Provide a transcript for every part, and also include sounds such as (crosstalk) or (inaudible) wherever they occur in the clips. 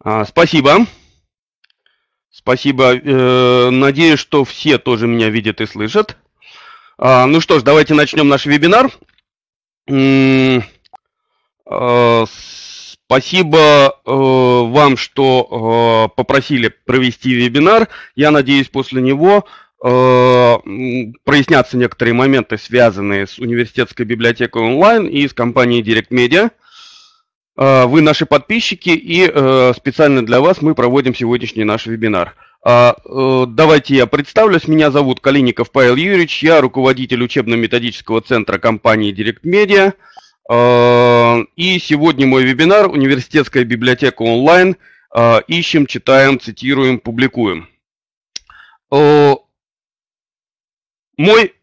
А, спасибо. Спасибо. Э, надеюсь, что все тоже меня видят и слышат. А, ну что ж, давайте начнем наш вебинар. А, спасибо э, вам, что э, попросили провести вебинар. Я надеюсь, после него э, прояснятся некоторые моменты, связанные с университетской библиотекой онлайн и с компанией Direct Media. А, вы наши подписчики, и э, специально для вас мы проводим сегодняшний наш вебинар. А, э, давайте я представлюсь. Меня зовут Калиников Павел Юрьевич, я руководитель учебно-методического центра компании Direct Media. А, и сегодня мой вебинар «Университетская библиотека онлайн. Ищем, читаем, цитируем, публикуем». Мой,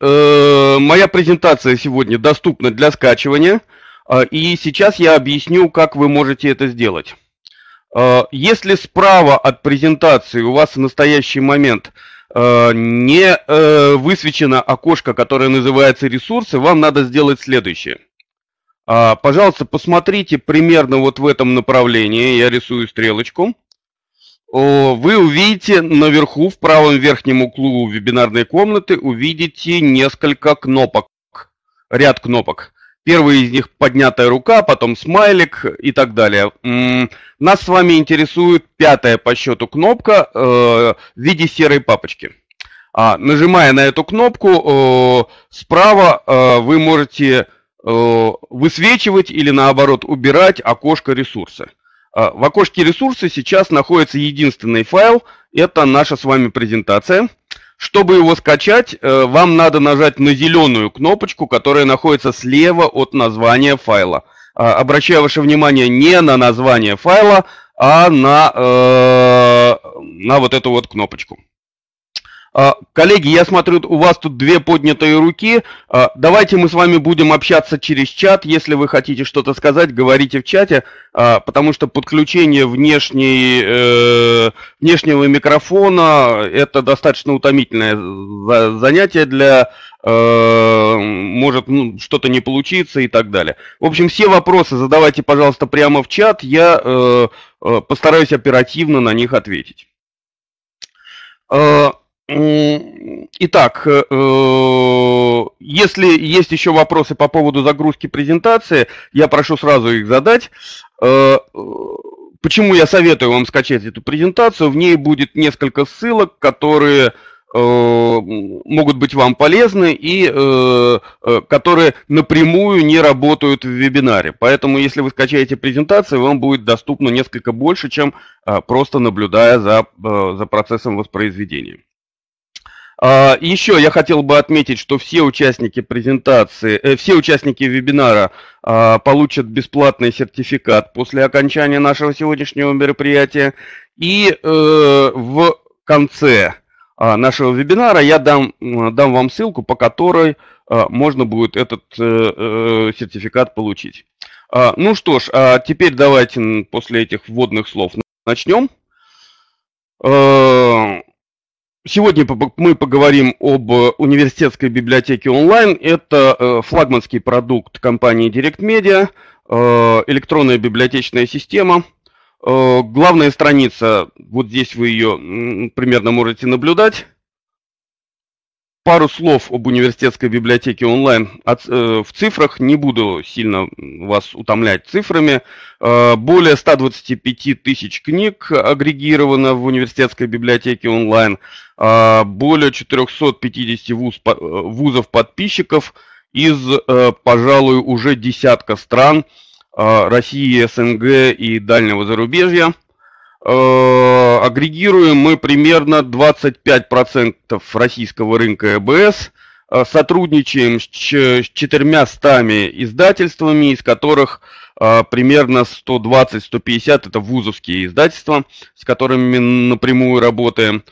э, моя презентация сегодня доступна для скачивания – а, и сейчас я объясню, как вы можете это сделать. А, если справа от презентации у вас в настоящий момент а, не э, высвечено окошко, которое называется «Ресурсы», вам надо сделать следующее. Пожалуйста, посмотрите примерно вот в этом направлении. Я рисую стрелочку. Вы увидите наверху, в правом верхнем углу вебинарной комнаты, увидите несколько кнопок, ряд кнопок. Первый из них поднятая рука, потом смайлик и так далее. Нас с вами интересует пятая по счету кнопка э, в виде серой папочки. А, нажимая на эту кнопку, э, справа э, вы можете высвечивать или наоборот убирать окошко ресурса. А, в окошке ресурса сейчас находится единственный файл, это наша с вами презентация – чтобы его скачать, э, вам надо нажать на зеленую кнопочку, которая находится слева от названия файла. А, обращаю ваше внимание не на название файла, а на, э, на вот эту вот кнопочку. А, коллеги, я смотрю, у вас тут две поднятые руки. А, давайте мы с вами будем общаться через чат. Если вы хотите что-то сказать, говорите в чате, а, потому что подключение внешней, э, внешнего микрофона – это достаточно утомительное занятие для э, может ну, что-то не получиться и так далее. В общем, все вопросы задавайте, пожалуйста, прямо в чат. Я э, постараюсь оперативно на них ответить. Итак, э, э, если есть еще вопросы по поводу загрузки презентации, я прошу сразу их задать. Э, почему я советую вам скачать эту презентацию? В ней будет несколько ссылок, которые могут быть вам полезны и э, которые напрямую не работают в вебинаре. Поэтому, если вы скачаете презентацию, вам будет доступно несколько больше, чем э, просто наблюдая за, э, за процессом воспроизведения. А, Еще я хотел бы отметить, что все участники презентации, э, все участники вебинара а, получат бесплатный сертификат после окончания нашего сегодняшнего мероприятия. И э, в конце а, нашего вебинара я дам, дам вам ссылку, по которой можно будет этот э, сертификат получить. Ну что ж, теперь давайте после этих вводных слов начнем. Сегодня мы поговорим об э, университетской библиотеке онлайн. Это э, флагманский продукт компании Direct Media, э, электронная библиотечная система. Главная страница, вот здесь вы ее примерно можете наблюдать. Пару слов об университетской библиотеке онлайн. От, э, в цифрах не буду сильно вас утомлять цифрами. Э, более 125 тысяч книг агрегировано в университетской библиотеке онлайн. Э, более 450 вуз, э, вузов-подписчиков из, э, пожалуй, уже десятка стран э, России, СНГ и дальнего зарубежья – Э, агрегируем мы примерно 25% российского рынка ЭБС, э, сотрудничаем с четырьмя стами издательствами, из которых э, примерно 120-150 это вузовские издательства, с которыми напрямую работаем.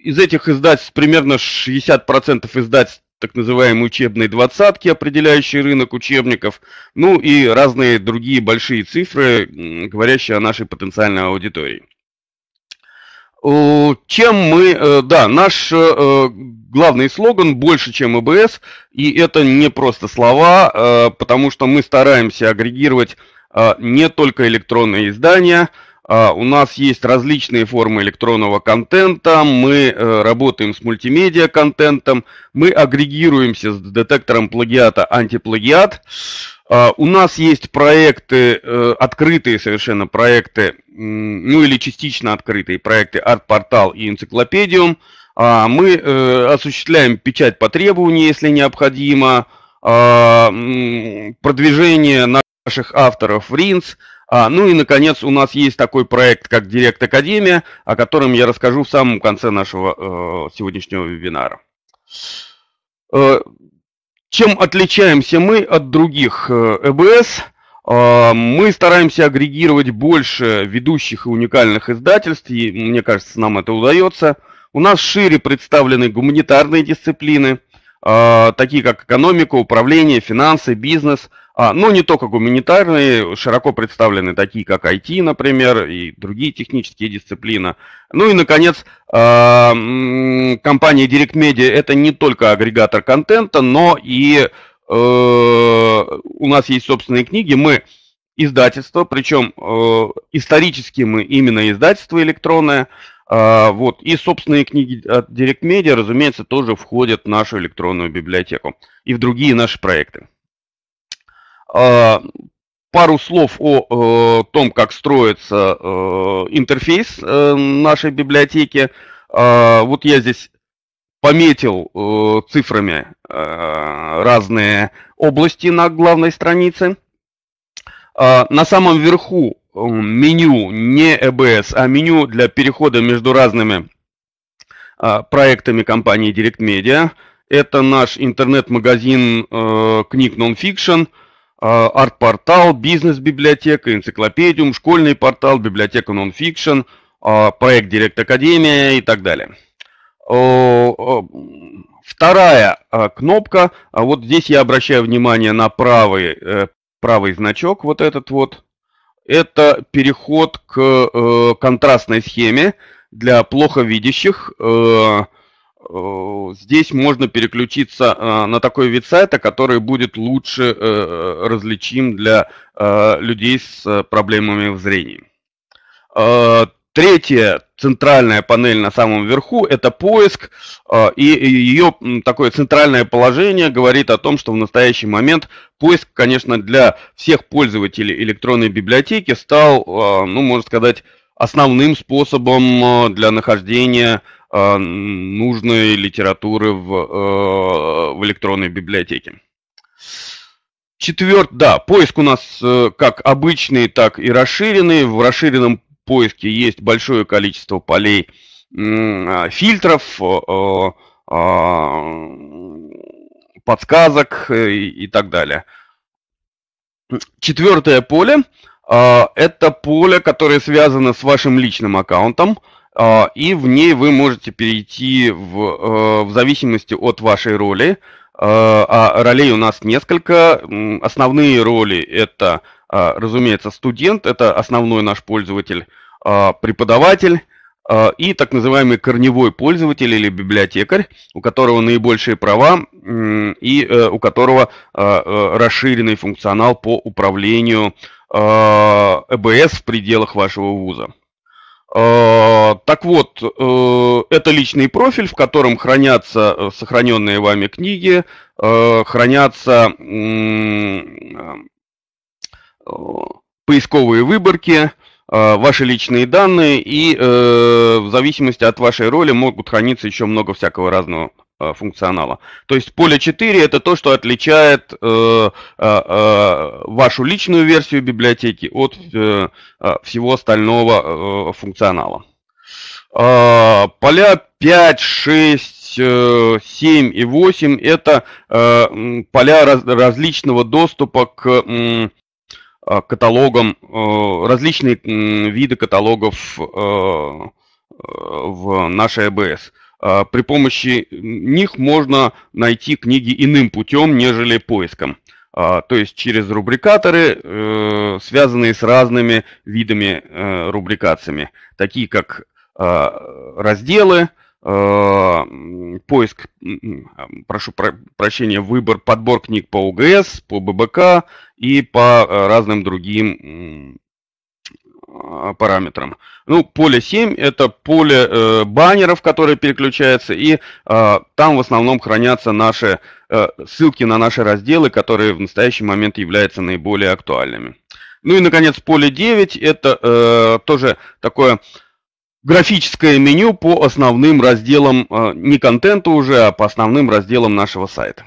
Из этих издательств примерно 60% издательств так называемые учебные двадцатки, определяющие рынок учебников, ну и разные другие большие цифры, говорящие о нашей потенциальной аудитории. Чем мы, э, да, наш э, э, главный слоган «Больше, чем ЭБС», и это не просто слова, потому что мы стараемся агрегировать не только электронные издания – а, у нас есть различные формы электронного контента, мы э, работаем с мультимедиа контентом, мы агрегируемся с детектором плагиата антиплагиат. А, у нас есть проекты, э, открытые совершенно проекты, ну или частично открытые проекты арт-портал и энциклопедиум. А, мы э, осуществляем печать по требованию, если необходимо, продвижение наших авторов в РИНС, а, ну и, наконец, у нас есть такой проект, как Директ Академия, о котором я расскажу в самом конце нашего э, сегодняшнего вебинара. Э, чем отличаемся мы от других э, ЭБС? А, мы стараемся агрегировать больше ведущих и уникальных издательств, и мне кажется, нам это удается. У нас шире представлены гуманитарные дисциплины, а, такие как экономика, управление, финансы, бизнес – а, но ну, не только гуманитарные, широко представлены такие, как IT, например, и другие технические дисциплины. Ну и, наконец, а, компания Direct Media – это не только агрегатор контента, но и э, у нас есть собственные книги, мы издательство, причем э, исторически мы именно издательство электронное, а, вот. И собственные книги от Direct Media, разумеется, тоже входят в нашу электронную библиотеку и в другие наши проекты. А, пару слов о э, том, как строится э, интерфейс э, нашей библиотеки. А, вот я здесь пометил цифрами разные области на главной странице. А, на самом верху меню не EBS, а меню для перехода между разными проектами компании Direct Media. Это наш интернет-магазин э, книг Nonfiction. А, арт-портал, бизнес-библиотека, энциклопедиум, школьный портал, библиотека нон-фикшн, а, проект Директ Академия и так далее. Вторая а, кнопка, вот здесь я обращаю внимание на правый, э, правый значок, вот этот вот, это переход к э, контрастной схеме для плохо видящих, э, Э, здесь можно переключиться э, на такой вид сайта, который будет лучше э, различим для людей с проблемами в зрении. Третья центральная панель на самом верху – это поиск, и ее такое центральное положение говорит о том, что в настоящий момент поиск, конечно, для всех пользователей электронной библиотеки стал, ну, можно сказать, основным способом для нахождения а, нужной литературы в, а, в электронной библиотеке. Четверт, да, поиск у нас э, как обычный, так и расширенный. В расширенном поиске есть большое количество полей а, фильтров, подсказок и, э, и так далее. Четвертое поле это поле, которое связано с вашим личным аккаунтом. А, и в ней вы можете перейти в, э, в зависимости от вашей роли. Э, а ролей у нас несколько. Основные роли это, а, разумеется, студент, это основной наш пользователь, а, преподаватель и так называемый корневой пользователь или библиотекарь, у которого наибольшие права и э, у которого расширенный функционал по управлению ЭБС в пределах вашего вуза. А, так вот, э, это личный профиль, в котором хранятся э, сохраненные вами книги, э, хранятся поисковые выборки, ваши личные данные, и в зависимости от вашей роли могут храниться еще много всякого разного Э, функционала. То есть поле 4 это то, что отличает э, э, э, вашу личную версию библиотеки от э, э всего остального э, функционала. Э, поля 5, 6, 7 и 8 это э, поля раз, различного доступа к э, каталогам, э, различные э, виды каталогов э, в нашей АБС. Э, а, при помощи них можно найти книги иным путем, нежели поиском. А, то есть через рубрикаторы, э, связанные с разными видами э, рубрикациями, такие как а, разделы, поиск, прошу прощения, выбор, подбор книг по УГС, по ББК и по э, разным другим Э, параметрам. Ну, поле 7 это поле э, баннеров, которое переключается и э, там в основном хранятся наши э, ссылки на наши разделы, которые в настоящий момент являются наиболее актуальными. Ну и, наконец, поле 9 это э, тоже такое графическое меню по основным разделам, э, не контента уже, а по основным разделам нашего сайта.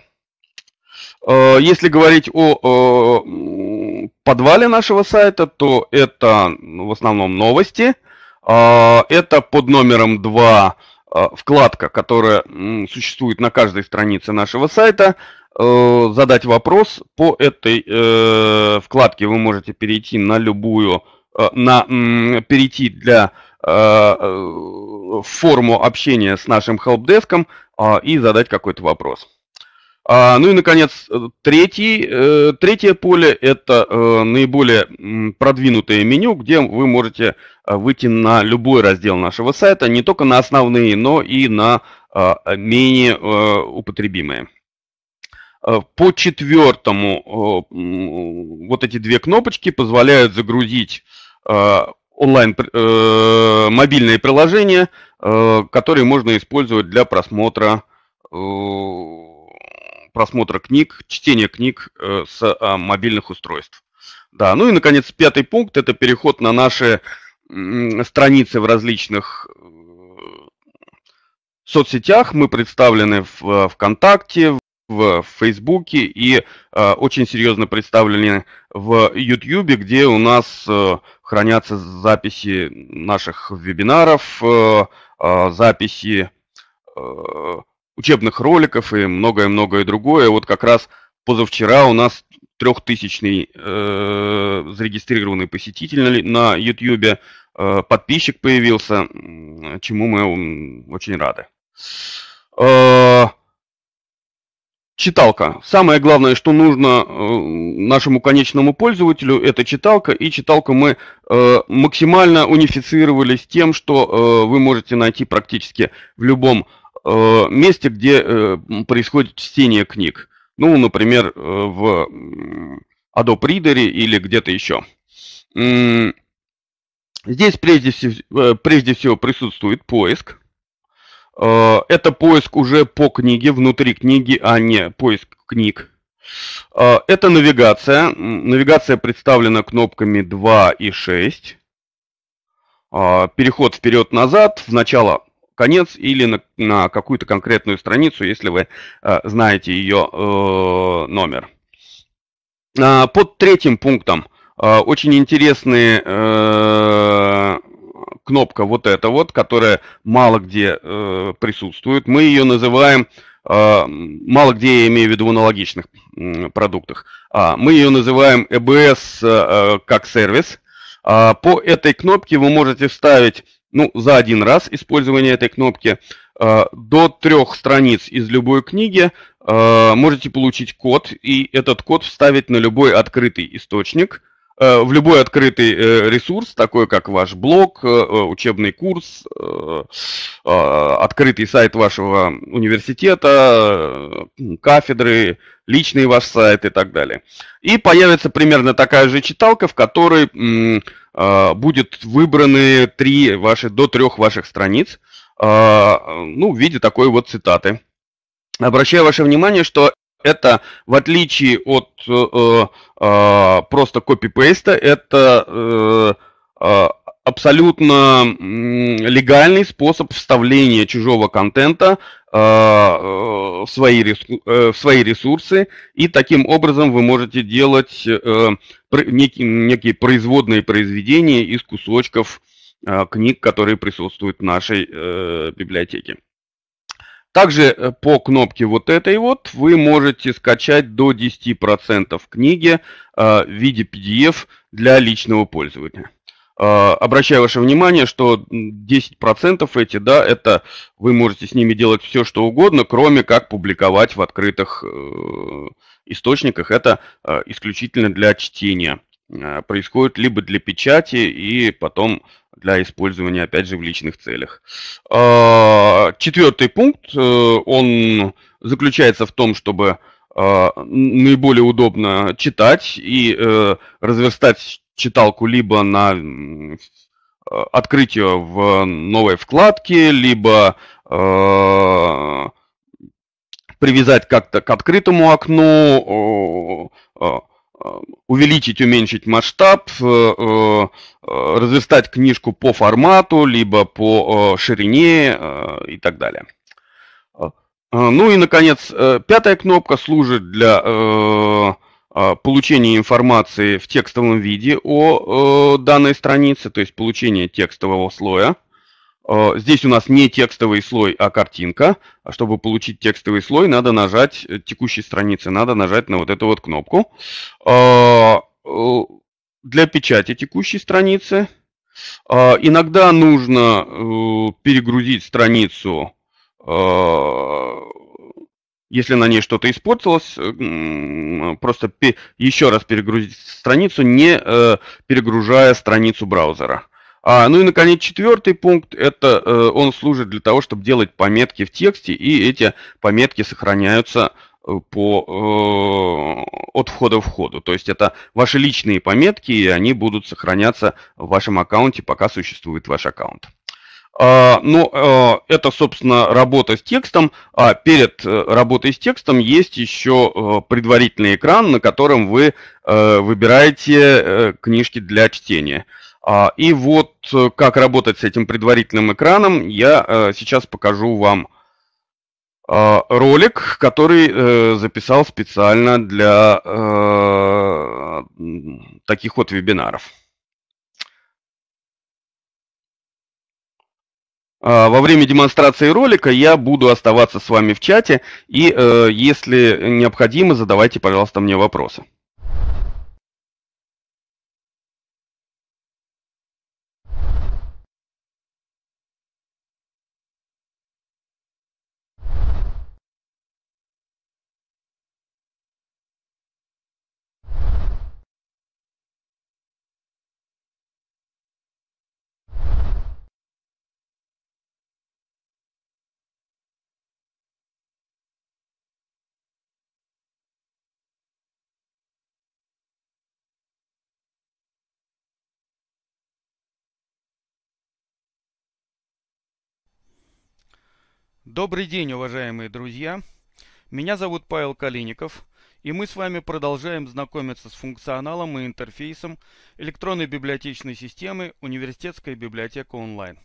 Э, если говорить о э, подвале нашего сайта, то это в основном новости. А, это под номером 2 э, вкладка, которая существует на каждой странице нашего сайта. Задать вопрос по этой вкладке вы можете перейти на любую, на перейти для форму общения с нашим хелпдеском а, и задать какой-то вопрос. А, ну и, наконец, э, третий, э, третье поле – это э, наиболее продвинутое меню, где вы можете э, выйти на любой раздел нашего сайта, не только на основные, но и на э, менее э, употребимые. Э, по четвертому э, вот эти две кнопочки позволяют загрузить э, онлайн э, мобильные приложения, э, которые можно использовать для просмотра э, просмотра книг, чтения книг э, с а, мобильных устройств. Да, ну и, наконец, пятый пункт – это переход на наши страницы в различных э, соцсетях. Мы представлены в э, ВКонтакте, в Фейсбуке и э, очень серьезно представлены в Ютьюбе, где у нас э, хранятся записи наших вебинаров, э, а, записи учебных роликов и многое-многое другое. Вот как раз позавчера у нас трехтысячный э, зарегистрированный посетитель на YouTube, э, подписчик появился, чему мы очень рады. Э, читалка. Самое главное, что нужно э, нашему конечному пользователю, это читалка. И читалку мы э, максимально унифицировали с тем, что э, вы можете найти практически в любом Э, месте, где э, происходит чтение книг. Ну, например, э, в Adobe Reader или где-то еще. Здесь прежде всего, прежде всего присутствует поиск. Это поиск уже по книге, внутри книги, а не поиск книг. Это навигация. Навигация представлена кнопками 2 и 6. Переход вперед-назад, в начало конец или на, на какую-то конкретную страницу, если вы э, знаете ее э, номер. А, под третьим пунктом э, очень интересная э, кнопка вот эта вот, которая мало где э, присутствует. Мы ее называем э, мало где я имею в виду в аналогичных продуктах. А, мы ее называем EBS э, э, как сервис. А, по этой кнопке вы можете вставить ну, за один раз использования этой кнопки э, до трех страниц из любой книги э, можете получить код, и этот код вставить на любой открытый источник, э, в любой открытый ресурс, такой как ваш блог, учебный курс, открытый сайт вашего университета, кафедры, личный ваш сайт и так далее. И появится примерно такая же читалка, в которой а, будет выбраны три ваши, до трех ваших страниц, а, ну, в виде такой вот цитаты. Обращаю ваше внимание, что это, в отличие от э, э, а, просто копипейста, это э, абсолютно легальный способ вставления чужого контента Э, э, в свои, э, в свои ресурсы, и таким образом вы можете делать некие, некие производные произведения из кусочков книг, которые присутствуют в нашей библиотеке. Также по кнопке вот этой вот вы можете скачать до 10% книги в виде PDF для личного пользователя. А, обращаю ваше внимание, что 10% эти, да, это вы можете с ними делать все, что угодно, кроме как публиковать в открытых э, источниках. Это э, исключительно для чтения. Э, происходит либо для печати и потом для использования, опять же, в личных целях. А, Четвертый пункт, он заключается в том, чтобы наиболее удобно читать и разверстать читалку либо на э, открытие в новой вкладке, либо э, привязать как-то к открытому окну, увеличить, уменьшить масштаб, э, э разверстать книжку по формату, либо по ширине и так далее. Ну и, наконец, пятая кнопка служит для а, получение информации в текстовом виде о данной странице, то есть получение текстового слоя. А, здесь у нас не текстовый слой, а картинка. А Чтобы получить текстовый слой, надо нажать э, текущей странице, надо нажать на вот эту вот кнопку. А, э, для печати текущей страницы иногда нужно э, перегрузить страницу если на ней что-то испортилось, э, просто еще раз перегрузить страницу, не э, перегружая страницу браузера. А, ну и, наконец, четвертый пункт, это э, он служит для того, чтобы делать пометки в тексте, и эти пометки сохраняются э, по, э, от входа в входу. То есть это ваши личные пометки, и они будут сохраняться в вашем аккаунте, пока существует ваш аккаунт. А, Но ну, а, это, собственно, работа с текстом. А перед э, работой с текстом есть еще э, предварительный экран, на котором вы э, выбираете книжки для чтения. А, и вот как работать с этим предварительным экраном, я сейчас покажу вам ролик, который записал специально для таких вот вебинаров. А, во время демонстрации ролика я буду оставаться с вами в чате, и э, если необходимо, задавайте, пожалуйста, мне вопросы. Добрый день, уважаемые друзья! Меня зовут Павел Калиников, и мы с вами продолжаем знакомиться с функционалом и интерфейсом электронной библиотечной системы Университетская библиотека онлайн.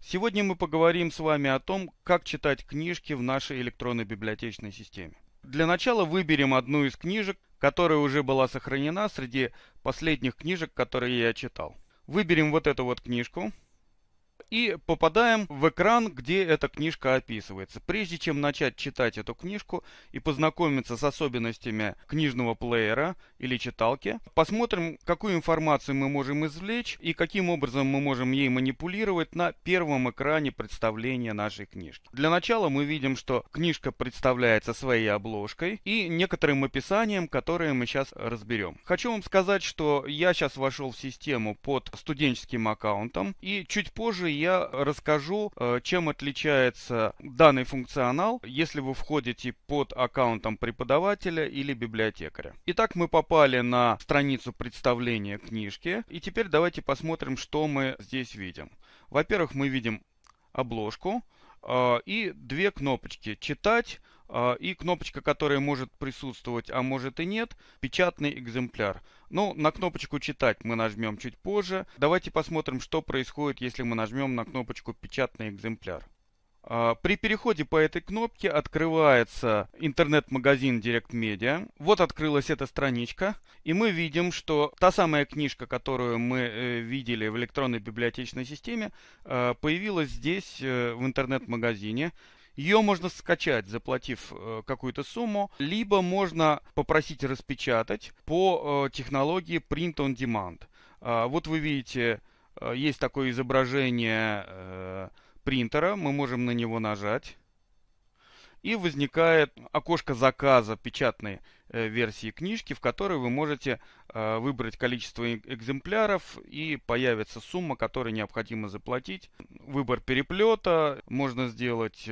Сегодня мы поговорим с вами о том, как читать книжки в нашей электронной библиотечной системе. Для начала выберем одну из книжек, которая уже была сохранена среди последних книжек, которые я читал. Выберем вот эту вот книжку – и попадаем в экран, где эта книжка описывается. Прежде чем начать читать эту книжку и познакомиться с особенностями книжного плеера или читалки, посмотрим, какую информацию мы можем извлечь и каким образом мы можем ей манипулировать на первом экране представления нашей книжки. Для начала мы видим, что книжка представляется своей обложкой и некоторым описанием, которое мы сейчас разберем. Хочу вам сказать, что я сейчас вошел в систему под студенческим аккаунтом и чуть позже я расскажу, э, чем отличается данный функционал, если вы входите под аккаунтом преподавателя или библиотекаря. Итак, мы попали на страницу представления книжки. И теперь давайте посмотрим, что мы здесь видим. Во-первых, мы видим обложку. А, и две кнопочки «Читать» а, и кнопочка, которая может присутствовать, а может и нет, печатный экземпляр. Ну, на кнопочку «Читать» мы нажмем чуть позже. Давайте посмотрим, что происходит, если мы нажмем на кнопочку «Печатный экземпляр». А, при переходе по этой кнопке открывается интернет-магазин Direct Media. Вот открылась эта страничка. И мы видим, что та самая книжка, которую мы э, видели в электронной библиотечной системе, а, появилась здесь э, в интернет-магазине. Ее можно скачать, заплатив э, какую-то сумму, либо можно попросить распечатать по технологии Print on Demand. А, вот вы видите, есть такое изображение принтера, мы можем на него нажать. И возникает окошко заказа печатной э, версии книжки, в которой вы можете э, выбрать количество э, экземпляров и появится сумма, которую необходимо заплатить. Выбор переплета, можно сделать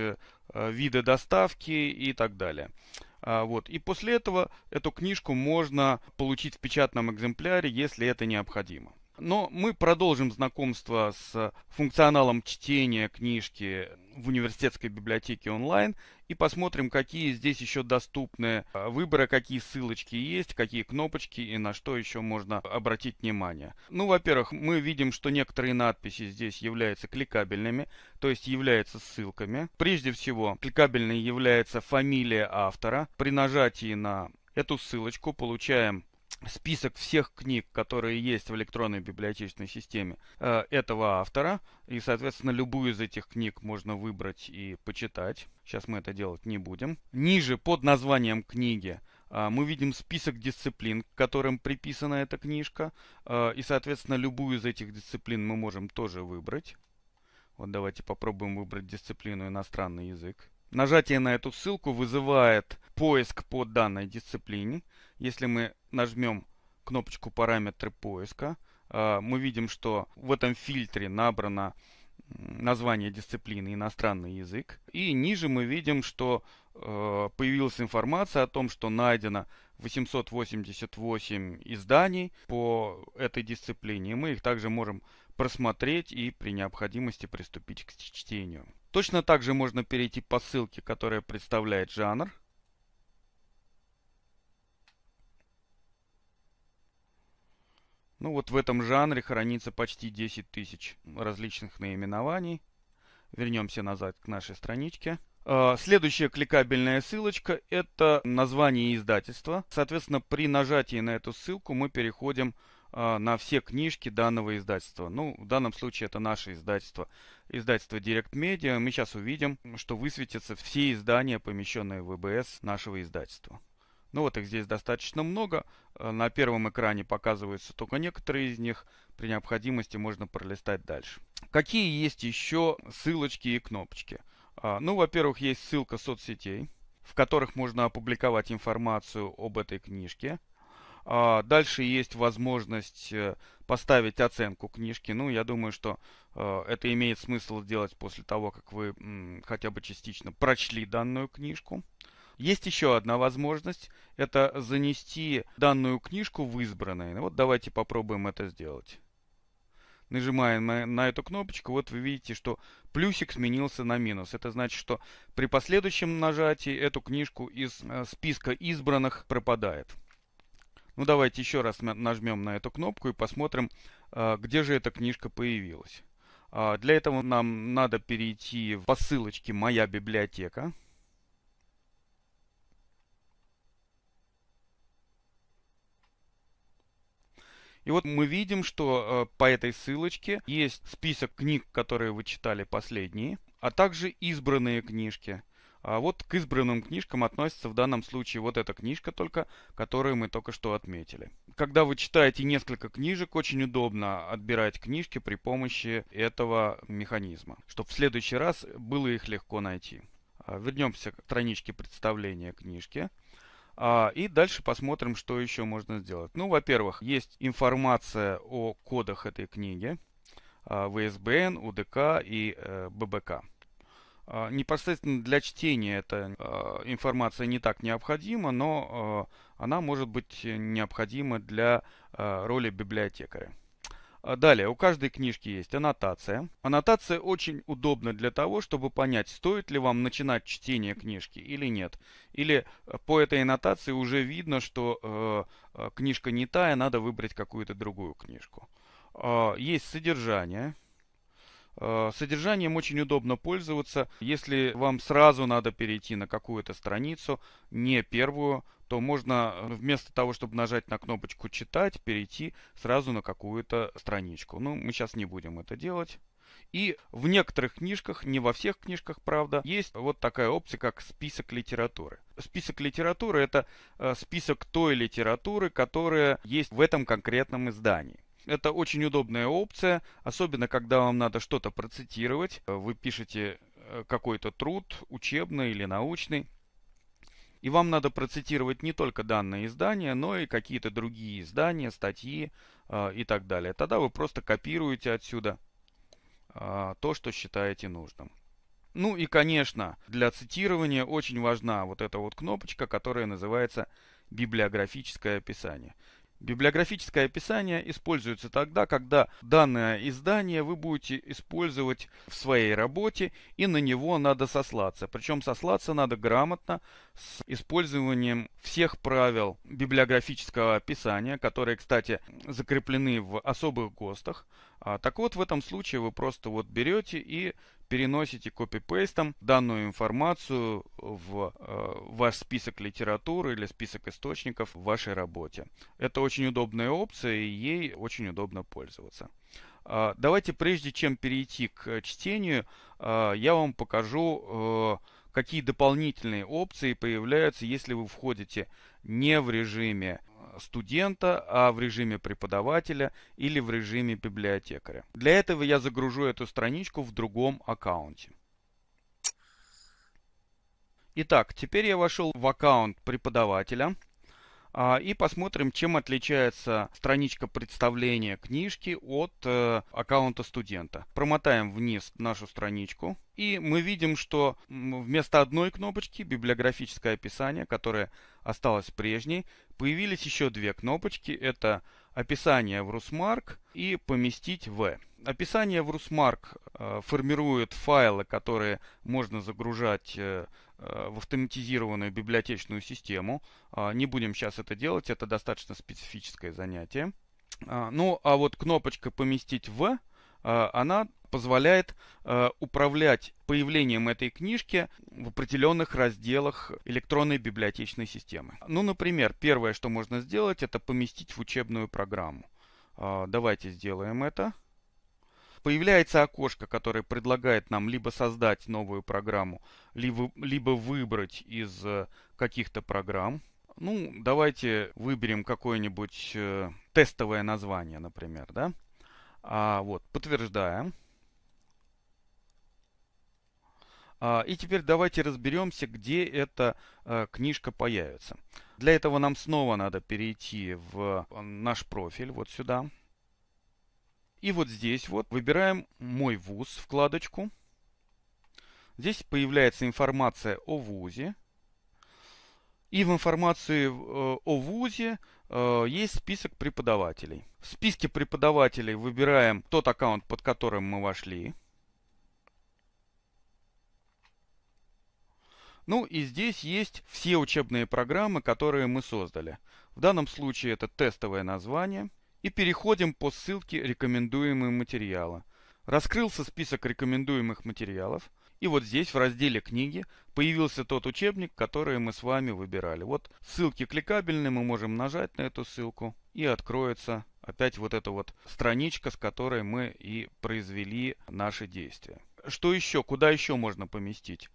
виды доставки и так далее. А, вот. И после этого эту книжку можно получить в печатном экземпляре, если это необходимо. Но мы продолжим знакомство с функционалом чтения книжки в университетской библиотеке онлайн и посмотрим, какие здесь еще доступны э, выборы, какие ссылочки есть, какие кнопочки и на что еще можно обратить внимание. Ну, во-первых, мы видим, что некоторые надписи здесь являются кликабельными, то есть являются ссылками. Прежде всего, кликабельной является фамилия автора. При нажатии на эту ссылочку получаем список всех книг, которые есть в электронной библиотечной системе э, этого автора. И, соответственно, любую из этих книг можно выбрать и почитать. Сейчас мы это делать не будем. Ниже под названием книги э, мы видим список дисциплин, к которым приписана эта книжка. Э, и, соответственно, любую из этих дисциплин мы можем тоже выбрать. Вот давайте попробуем выбрать дисциплину иностранный язык. Нажатие на эту ссылку вызывает поиск по данной дисциплине. Если мы нажмем кнопочку «Параметры поиска», а, мы видим, что в этом фильтре набрано название дисциплины «Иностранный язык». И ниже мы видим, что а, появилась информация о том, что найдено 888 изданий по этой дисциплине. мы их также можем просмотреть и при необходимости приступить к чтению. Точно так же можно перейти по ссылке, которая представляет жанр Ну вот в этом жанре хранится почти 10 тысяч различных наименований. Вернемся назад к нашей страничке. А, следующая кликабельная ссылочка – это название издательства. Соответственно, при нажатии на эту ссылку мы переходим а, на все книжки данного издательства. Ну, в данном случае это наше издательство. Издательство Direct Media. Мы сейчас увидим, что высветятся все издания, помещенные в ВБС нашего издательства. Ну вот их здесь достаточно много. Э, на первом экране показываются только некоторые из них. При необходимости можно пролистать дальше. Какие есть еще ссылочки и кнопочки? А, ну, во-первых, есть ссылка соцсетей, в которых можно опубликовать информацию об этой книжке. А, дальше есть возможность э, поставить оценку книжки. Ну, я думаю, что э, это имеет смысл сделать после того, как вы хотя бы частично прочли данную книжку. Есть еще одна возможность, это занести данную книжку в избранное. Ну вот давайте попробуем это сделать. Нажимаем на, эту кнопочку, вот вы видите, что плюсик сменился на минус. Это значит, что при последующем нажатии эту книжку из э, списка избранных пропадает. Ну давайте еще раз нажмем на эту кнопку и посмотрим, э, где же эта книжка появилась. А для этого нам надо перейти по ссылочке «Моя библиотека». И вот мы видим, что э, по этой ссылочке есть список книг, которые вы читали последние, а также избранные книжки. А вот к избранным книжкам относится в данном случае вот эта книжка только, которую мы только что отметили. Когда вы читаете несколько книжек, очень удобно отбирать книжки при помощи этого механизма, чтобы в следующий раз было их легко найти. А вернемся к страничке представления книжки. А, и дальше посмотрим, что еще можно сделать. Ну, во-первых, есть информация о кодах этой книги. А, ВСБН, УДК и э, ББК. А, непосредственно для чтения эта информация не так необходима, но она может быть необходима для роли библиотекаря. А, далее, у каждой книжки есть аннотация. Аннотация очень удобна для того, чтобы понять, стоит ли вам начинать чтение книжки или нет. Или э, по этой аннотации уже видно, что э, э книжка не тая, надо выбрать какую-то другую книжку. Э, есть содержание. А, содержанием очень удобно пользоваться, если вам сразу надо перейти на какую-то страницу, не первую, то можно э, вместо того, чтобы нажать на кнопочку «Читать», перейти сразу на какую-то страничку. Ну, мы сейчас не будем это делать. И в некоторых книжках, не во всех книжках, правда, есть вот такая опция, как список литературы. Список литературы – это э, список той литературы, которая есть в этом конкретном издании. Это очень удобная опция, особенно когда вам надо что-то процитировать. Вы пишете э, какой-то труд, учебный или научный, и вам надо процитировать не только данное издание, но и какие-то другие издания, статьи э, и так далее. Тогда вы просто копируете отсюда э, то, что считаете нужным. Ну и, конечно, для цитирования очень важна вот эта вот кнопочка, которая называется библиографическое описание. Библиографическое описание используется тогда, когда данное издание вы будете использовать в своей работе и на него надо сослаться. Причем сослаться надо грамотно с использованием всех правил библиографического описания, которые, кстати, закреплены в особых ГОСТах. А, так вот, в этом случае вы просто вот берете и переносите копипейстом данную информацию в э, ваш список литературы или список источников в вашей работе. Это очень удобная опция и ей очень удобно пользоваться. А, давайте прежде чем перейти к чтению, а, я вам покажу, э, какие дополнительные опции появляются, если вы входите не в режиме студента, а в режиме преподавателя или в режиме библиотекаря. Для этого я загружу эту страничку в другом аккаунте. Итак, теперь я вошел в аккаунт преподавателя. А, и посмотрим, чем отличается страничка представления книжки от э, аккаунта студента. Промотаем вниз нашу страничку, и мы видим, что вместо одной кнопочки библиографическое описание, которое осталось прежней, появились еще две кнопочки. Это описание в Русмарк и поместить в. Описание в Русмарк э, формирует файлы, которые можно загружать э, Э, в автоматизированную библиотечную систему. А, не будем сейчас это делать, это достаточно специфическое занятие. А, ну, а вот кнопочка «Поместить в» а, она позволяет э, управлять появлением этой книжки в определенных разделах электронной библиотечной системы. Ну, например, первое, что можно сделать, это поместить в учебную программу. Давайте сделаем это. Появляется окошко, которое предлагает нам либо создать новую программу, либо, либо выбрать из э, каких-то программ. Ну, давайте выберем какое-нибудь э, тестовое название, например, да? А, вот, подтверждаем. А, и теперь давайте разберемся, где эта а, книжка появится. Для этого нам снова надо перейти в наш профиль, вот сюда. И вот здесь вот выбираем «Мой вуз» вкладочку. Здесь появляется информация о вузе. И в информации э, о вузе э, есть список преподавателей. В списке преподавателей выбираем тот аккаунт, под которым мы вошли. Ну и здесь есть все учебные программы, которые мы создали. В данном случае это тестовое название – и переходим по ссылке рекомендуемые материалы. Раскрылся список рекомендуемых материалов. И вот здесь в разделе книги появился тот учебник, который мы с вами выбирали. Вот ссылки кликабельные, мы можем нажать на эту ссылку и откроется опять вот эта вот страничка, с которой мы и произвели наши действия. Что еще, куда еще можно поместить?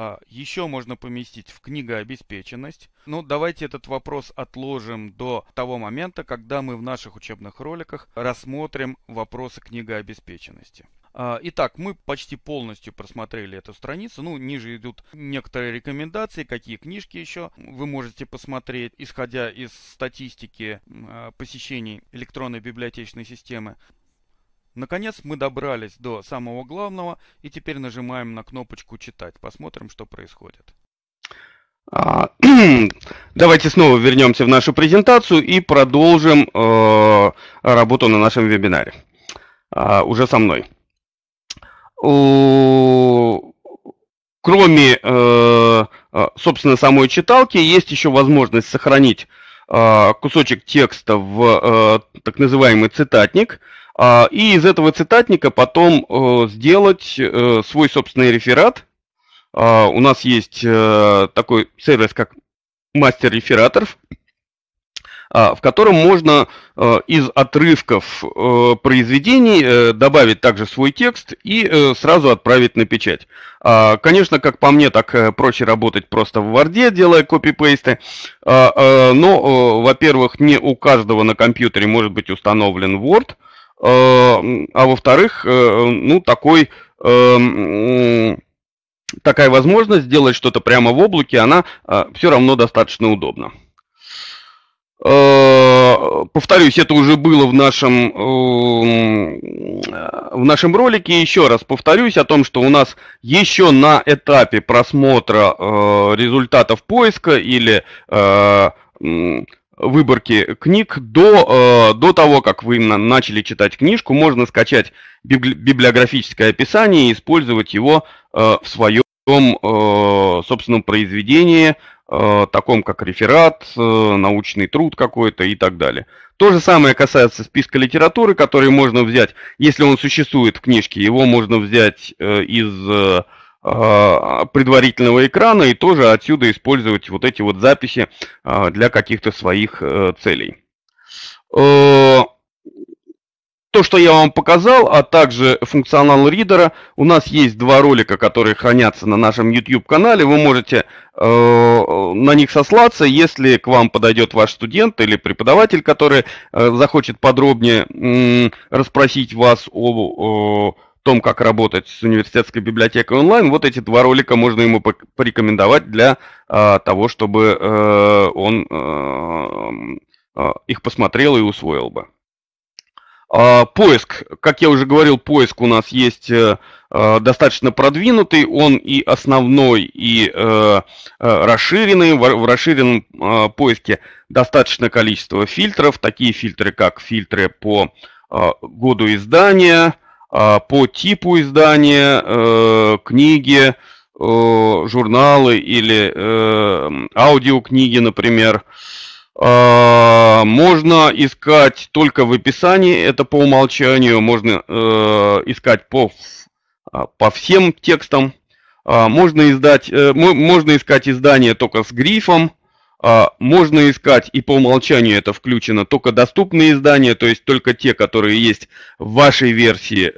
А, еще можно поместить в книгообеспеченность. Но ну, давайте этот вопрос отложим до того момента, когда мы в наших учебных роликах рассмотрим вопросы книгообеспеченности. А, итак, мы почти полностью просмотрели эту страницу. Ну, ниже идут некоторые рекомендации, какие книжки еще вы можете посмотреть, исходя из статистики а, посещений электронной библиотечной системы. Наконец мы добрались до самого главного и теперь нажимаем на кнопочку «Читать». Посмотрим, что происходит. А, (clears throat) давайте снова вернемся в нашу презентацию и продолжим э, работу на нашем вебинаре. Э, уже со мной. Кроме, э, э, собственно, самой читалки, есть еще возможность сохранить э, кусочек текста в э, так называемый цитатник – а, и из этого цитатника потом э, сделать э, свой собственный реферат. А, у нас есть э, такой сервис, как мастер рефераторов, а, в котором можно из отрывков произведений добавить также свой текст и сразу отправить на печать. Конечно, как по мне, так проще работать просто в Word, делая копипейсты, но, во-первых, не у каждого на компьютере может быть установлен Word – а, а во-вторых, э, ну, такой э, такая возможность сделать что-то прямо в облаке, она а, все равно достаточно удобна. Э, повторюсь, это уже было в нашем, в нашем ролике. Еще раз повторюсь о том, что у нас еще на этапе просмотра результатов поиска или выборки книг до, э, до того, как вы начали читать книжку. Можно скачать библиографическое описание и использовать его э, в своем э, собственном произведении, таком как реферат, научный труд какой-то и так далее. То же самое касается списка литературы, который можно взять, если он существует в книжке, его можно взять из а, предварительного экрана и тоже отсюда использовать вот эти вот записи а, для каких-то своих э, целей. Э, то, что я вам показал, а также функционал ридера, у нас есть два ролика, которые хранятся на нашем YouTube-канале. Вы можете э, на них сослаться, если к вам подойдет ваш студент или преподаватель, который э, захочет подробнее э, расспросить вас о... о том, как работать с университетской библиотекой онлайн, вот эти два ролика можно ему порекомендовать для а, того, чтобы а, он а, а, их посмотрел и усвоил бы. А, поиск, как я уже говорил, поиск у нас есть а, достаточно продвинутый, он и основной, и а, расширенный. В, в расширенном а, поиске достаточно количество фильтров, такие фильтры, как фильтры по а, году издания, а, по типу издания, э, книги, э, журналы или э, аудиокниги, например. А, можно искать только в описании, это по умолчанию, можно искать по, а, по всем текстам. Можно, издать, можно искать издание только с грифом, а, можно искать, и по умолчанию это включено, только доступные издания, то есть только те, которые есть в вашей версии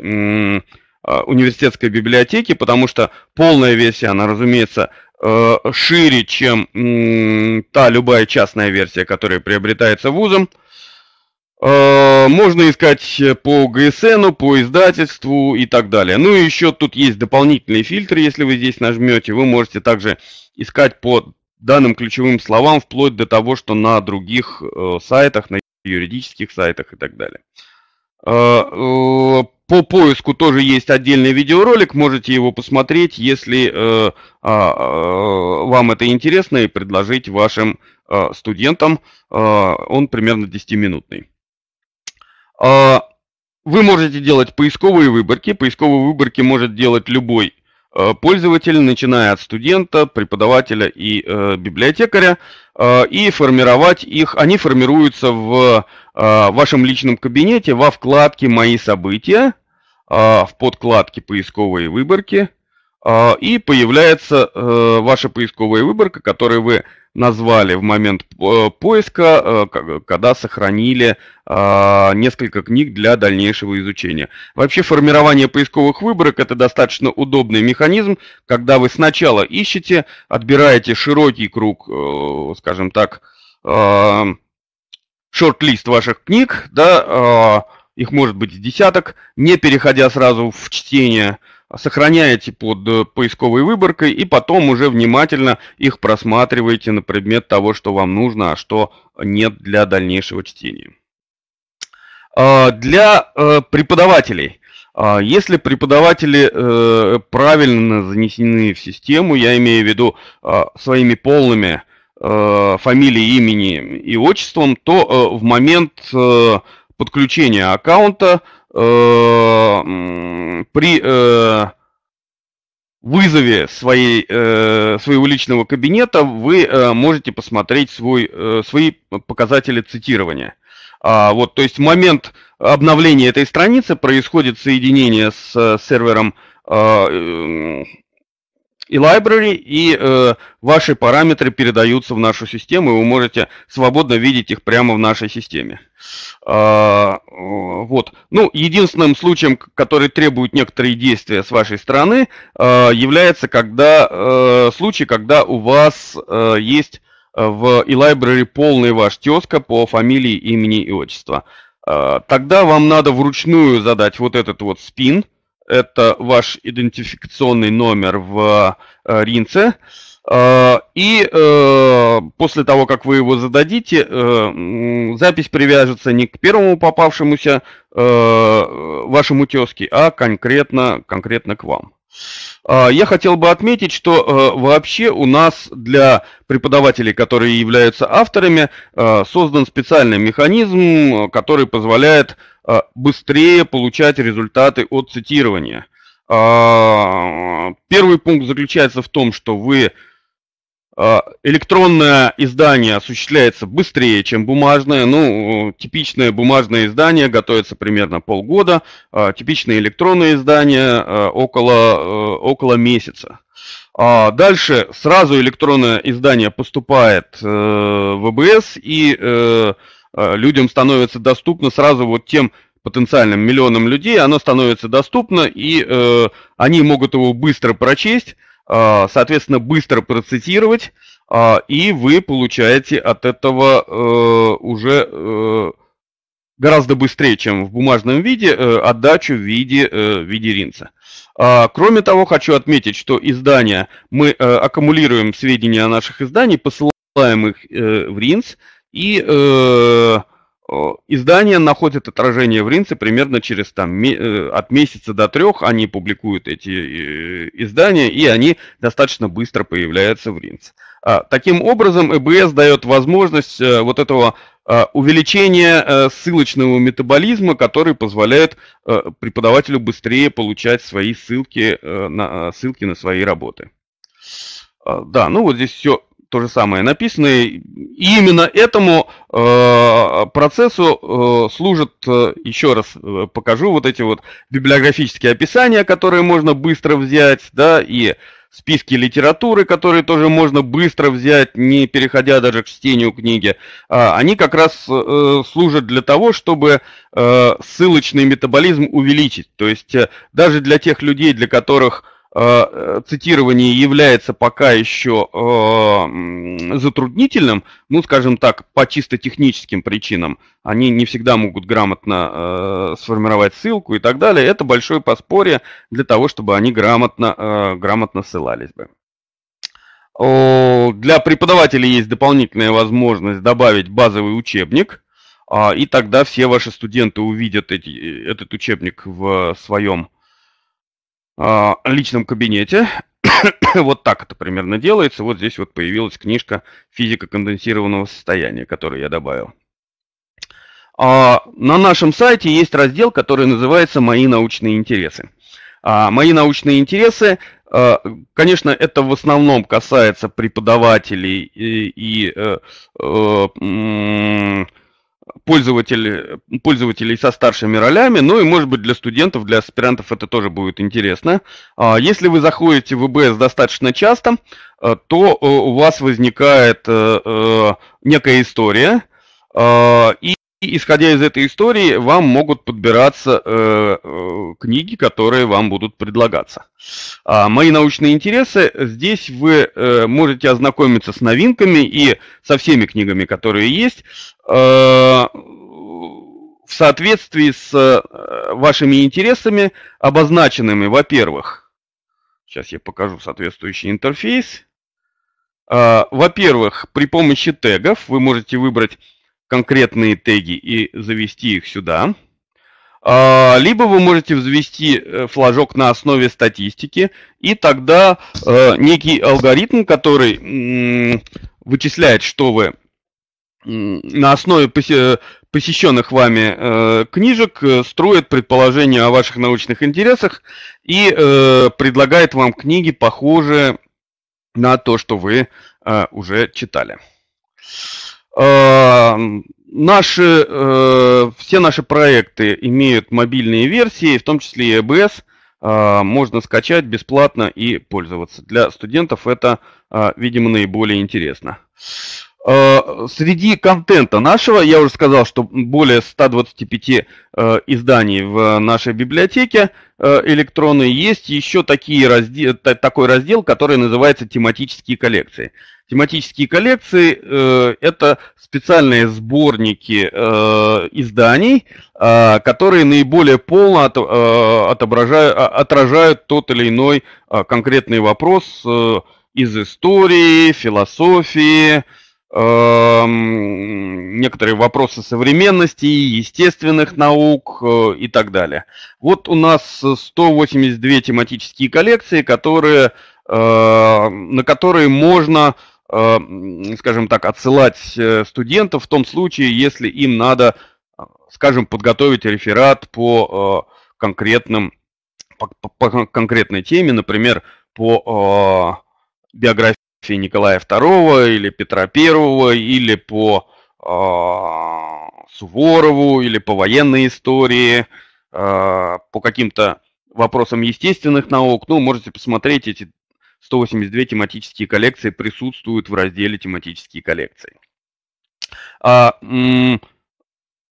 а, университетской библиотеки, потому что полная версия, она, разумеется, э, шире, чем та любая частная версия, которая приобретается вузом. Э, можно искать по ГСН, по издательству и так далее. Ну и еще тут есть дополнительный фильтр, если вы здесь нажмете, вы можете также искать по данным ключевым словам, вплоть до того, что на других э, сайтах, на юридических сайтах и так далее. Э, э, по поиску тоже есть отдельный видеоролик, можете его посмотреть, если а, вам это интересно, и предложить вашим студентам. Он примерно 10-минутный. Вы можете делать поисковые выборки. Поисковые выборки может делать любой Э, пользователь, начиная от студента, преподавателя и э, библиотекаря, э, и формировать их. Они формируются в э, вашем личном кабинете во вкладке «Мои события», э, в подкладке «Поисковые выборки», а, и появляется э, ваша поисковая выборка, которую вы назвали в момент э, поиска, э, когда сохранили а, несколько книг для дальнейшего изучения. Вообще формирование поисковых выборок – это достаточно удобный механизм, когда вы сначала ищете, отбираете широкий круг, скажем так, а, шорт-лист ваших книг, да, их может быть десяток, не переходя сразу в чтение сохраняете под э, поисковой выборкой и потом уже внимательно их просматриваете на предмет того, что вам нужно, а что нет для дальнейшего чтения. А, для э, преподавателей. А, если преподаватели э, правильно занесены в систему, я имею в виду а, своими полными фамилией, имени и отчеством, то в момент подключения аккаунта – Э, при э, вызове своей, э, своего личного кабинета вы можете посмотреть свой, свои показатели цитирования. А, вот, то есть в момент обновления этой страницы происходит соединение с сервером а, и library, и э, ваши параметры передаются в нашу систему, и вы можете свободно видеть их прямо в нашей системе. Э, вот. Ну, единственным случаем, который требует некоторые действия с вашей стороны, э, является когда, э, случай, когда у вас э, есть э, в e-library полный ваш тезка по фамилии, имени и отчества. А, тогда вам надо вручную задать вот этот вот спин – это ваш идентификационный номер в э, Ринце. Э, и э, после того, как вы его зададите, запись привяжется не к первому попавшемуся вашему тезке, а конкретно, конкретно к вам. А, я хотел бы отметить, что вообще у нас для преподавателей, которые являются авторами, создан специальный механизм, который позволяет Э, быстрее получать результаты от цитирования. А, первый пункт заключается в том, что вы э, электронное издание осуществляется быстрее, чем бумажное. Ну, типичное бумажное издание готовится примерно полгода, а типичное электронное издание э, около, около месяца. А дальше сразу электронное издание поступает в ВБС и Э, людям становится доступно сразу вот тем потенциальным миллионам людей, оно становится доступно, и э, они могут его быстро прочесть, э, соответственно, быстро процитировать, э, и вы получаете от этого э, уже э, гораздо быстрее, чем в бумажном виде, э, отдачу в виде, э, в виде ринца. Э, кроме того, хочу отметить, что издания, мы э, аккумулируем сведения о наших изданиях, посылаем их э, в ринц, и э, э, издание находит отражение в Ринце примерно через там, э, от месяца до трех они публикуют эти э, издания, и они достаточно быстро появляются в Ринце. А, таким образом, ЭБС дает возможность вот этого увеличения ссылочного метаболизма, который позволяет преподавателю быстрее получать свои ссылки на, ссылки на свои работы. А, да, ну вот здесь все то же самое написано. И именно этому э, процессу э, служат, э, еще раз э, покажу, вот эти вот библиографические описания, которые можно быстро взять, да, и списки литературы, которые тоже можно быстро взять, не переходя даже к чтению книги, а, они как раз э, служат для того, чтобы э, ссылочный метаболизм увеличить. То есть э, даже для тех людей, для которых Э, э, цитирование является пока еще э, затруднительным, ну, скажем так, по чисто техническим причинам, они не всегда могут грамотно сформировать ссылку и так далее, это большое поспорье для того, чтобы они грамотно, грамотно ссылались бы. Для преподавателей есть дополнительная возможность добавить базовый учебник, а, и тогда все ваши студенты увидят эти, этот учебник в своем а, личном кабинете. (coughs) вот так это примерно делается. Вот здесь вот появилась книжка «Физика конденсированного состояния», которую я добавил. А, на нашем сайте есть раздел, который называется «Мои научные интересы». А, Мои научные интересы, конечно, это в основном касается преподавателей и, и э, э, пользователей, э, пользователей со старшими ролями, ну и, может быть, для студентов, для аспирантов это тоже будет интересно. А, если вы заходите в ИБС достаточно часто, э, то э, у вас возникает некая история, а, и и, исходя из этой истории, вам могут подбираться э, э, книги, которые вам будут предлагаться. А мои научные интересы. Здесь вы э, можете ознакомиться с новинками и со всеми книгами, которые есть, э, в соответствии с э, вашими интересами, обозначенными, во-первых, сейчас я покажу соответствующий интерфейс. Э, во-первых, при помощи тегов вы можете выбрать конкретные теги и завести их сюда. А, либо вы можете взвести э, флажок на основе статистики, и тогда э, некий алгоритм, который вычисляет, что вы на основе посещенных вами э, книжек строит предположение о ваших научных интересах и предлагает вам книги, похожие на то, что вы уже читали. Эм, наши, э, все наши проекты имеют мобильные версии, в том числе и EBS. Э, можно скачать бесплатно и пользоваться. Для студентов это, э, видимо, наиболее интересно. среди контента нашего, я уже сказал, что более 125 изданий в нашей библиотеке э, электронной, есть еще такие разде... такой раздел, который называется тематические коллекции. Тематические коллекции э, – это специальные сборники э, изданий, э, которые наиболее полно от, э, отображают, а, отражают тот или иной э, конкретный вопрос э, из истории, философии, э, некоторые вопросы современности, естественных наук э, и так далее. Вот у нас 182 тематические коллекции, которые, э, на которые можно Э, скажем так, отсылать э, студентов в том случае, если им надо, э, скажем, подготовить реферат по конкретным по, по конкретной теме, например, по биографии Николая II или Петра I или по Суворову или по военной истории, по каким-то вопросам естественных наук. Ну, можете посмотреть эти 182 тематические коллекции присутствуют в разделе тематические коллекции. А,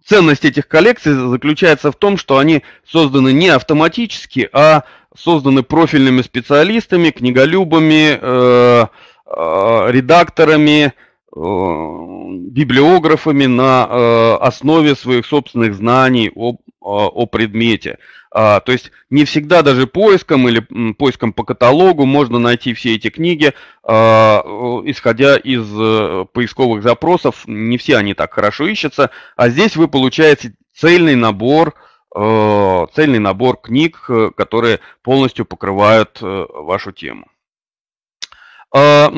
ценность этих коллекций заключается в том, что они созданы не автоматически, а созданы профильными специалистами, книголюбами, э, э, редакторами, Э, библиографами на э, основе своих собственных знаний о, о предмете. А, то есть не всегда даже поиском или поиском по каталогу можно найти все эти книги, а, э, исходя из поисковых запросов. Не все они так хорошо ищутся, а здесь вы получаете цельный набор цельный набор книг, которые полностью покрывают вашу тему. А,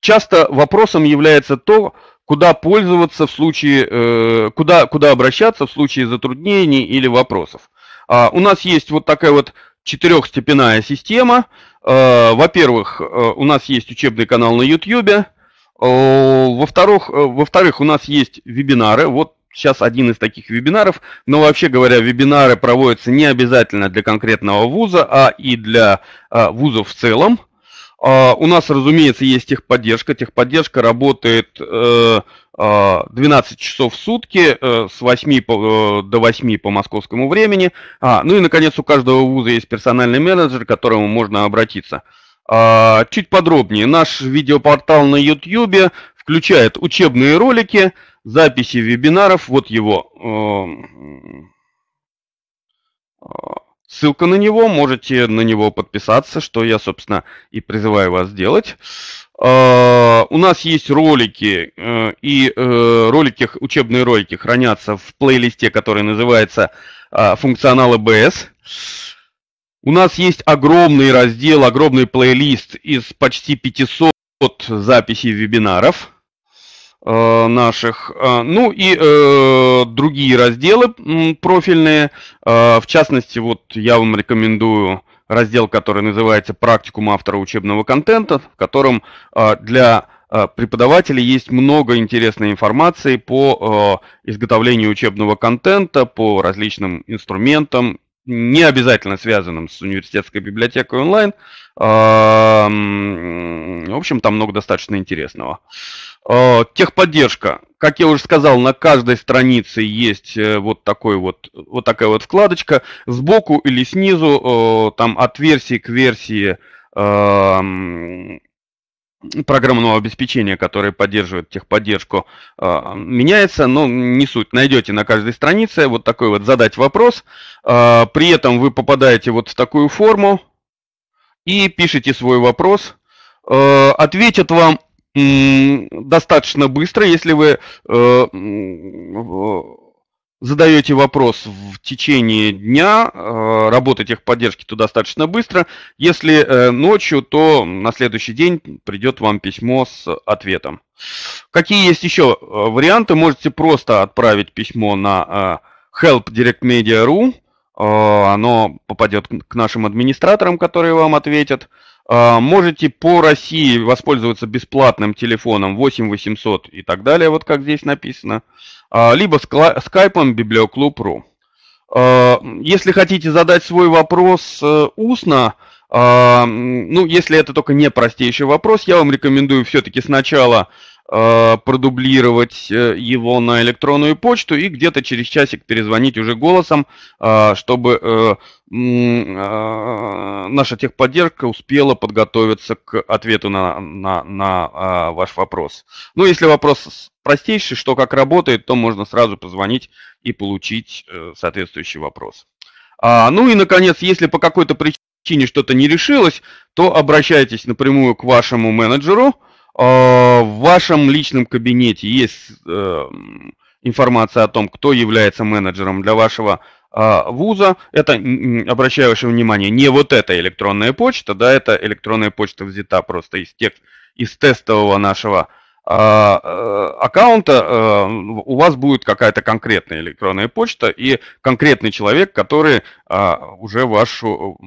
Часто вопросом является то, куда пользоваться в случае, э, куда, куда обращаться в случае затруднений или вопросов. А, у нас есть вот такая вот четырехстепенная система. Э, во-первых, э, у нас есть учебный канал на YouTube. Во-вторых, во-вторых, у нас есть вебинары. Вот сейчас один из таких вебинаров. Но вообще говоря, вебинары проводятся не обязательно для конкретного вуза, а и для вузов в целом. А, у нас, разумеется, есть техподдержка. Техподдержка работает 12 э, а, часов в сутки э, с 8 э, до 8 по московскому времени. А, ну и, наконец, у каждого вуза есть персональный менеджер, к которому можно обратиться. чуть подробнее. Наш видеопортал на YouTube включает учебные ролики, записи вебинаров. Вот его ссылка на него, можете на него подписаться, что я, собственно, и призываю вас делать. А, у нас есть ролики, э, и э, ролики, учебные ролики хранятся в плейлисте, который называется а, «Функционал БС». У нас есть огромный раздел, огромный плейлист из почти 500 записей вебинаров – Э, наших. Э, ну и э, другие разделы профильные. Э, в частности, вот я вам рекомендую раздел, который называется «Практикум автора учебного контента», в котором для преподавателей есть много интересной информации по изготовлению учебного контента, по различным инструментам, не обязательно связанным с университетской библиотекой онлайн, Эм, в общем, там много достаточно интересного. Э, техподдержка. Как я уже сказал, на каждой странице есть э, вот, такой вот, вот такая вот вкладочка. Сбоку или снизу, э, там от версии к версии эм, программного обеспечения, которое поддерживает техподдержку, меняется, но не суть. Найдете на каждой странице вот такой вот задать вопрос. При этом вы попадаете вот в такую форму, и пишите свой вопрос. Э, ответят вам достаточно быстро, если вы э, задаете вопрос в течение дня, э, работа техподдержки, то достаточно быстро. Если ночью, то на следующий день придет вам письмо с ответом. Какие есть еще варианты? Можете просто отправить письмо на helpdirectmedia.ru Э, оно попадет к нашим администраторам, которые вам ответят. Э, можете по России воспользоваться бесплатным телефоном 8 800 и так далее, вот как здесь написано, э, либо скайпом библиоклуб.ру. Если хотите задать свой вопрос устно, ну, если это только не простейший вопрос, я вам рекомендую все-таки сначала Э, продублировать э, его на электронную почту и где-то через часик перезвонить уже голосом, э, чтобы наша техподдержка успела подготовиться к ответу на, на, на ваш вопрос. Ну, если вопрос простейший, что как работает, то можно сразу позвонить и получить соответствующий вопрос. А, ну и, наконец, если по какой-то причине что-то не решилось, то обращайтесь напрямую к вашему менеджеру – а, в вашем личном кабинете есть э, информация о том, кто является менеджером для вашего а, вуза. Это, обращаю ваше внимание, не вот эта электронная почта, да, это электронная почта взята просто из, текст, из тестового нашего а, э, аккаунта э, у вас будет какая-то конкретная электронная почта и конкретный человек, который уже вашу,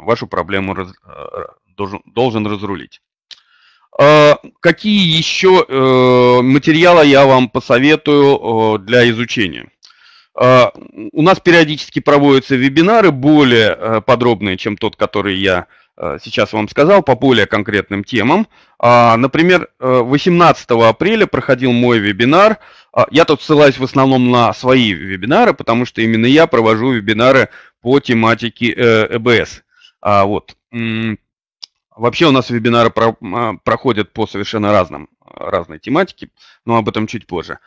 вашу проблему раз, должен, должен разрулить. А, какие еще э, материалы я вам посоветую для изучения? А, у нас периодически проводятся вебинары более э, подробные, чем тот, который я э, сейчас вам сказал, по более конкретным темам. А, например, 18 апреля проходил мой вебинар. Я тут ссылаюсь в основном на свои вебинары, потому что именно я провожу вебинары по тематике ЭБС. Вот. Вообще у нас вебинары про, а, проходят по совершенно разным, а, разной тематике, но об этом чуть позже.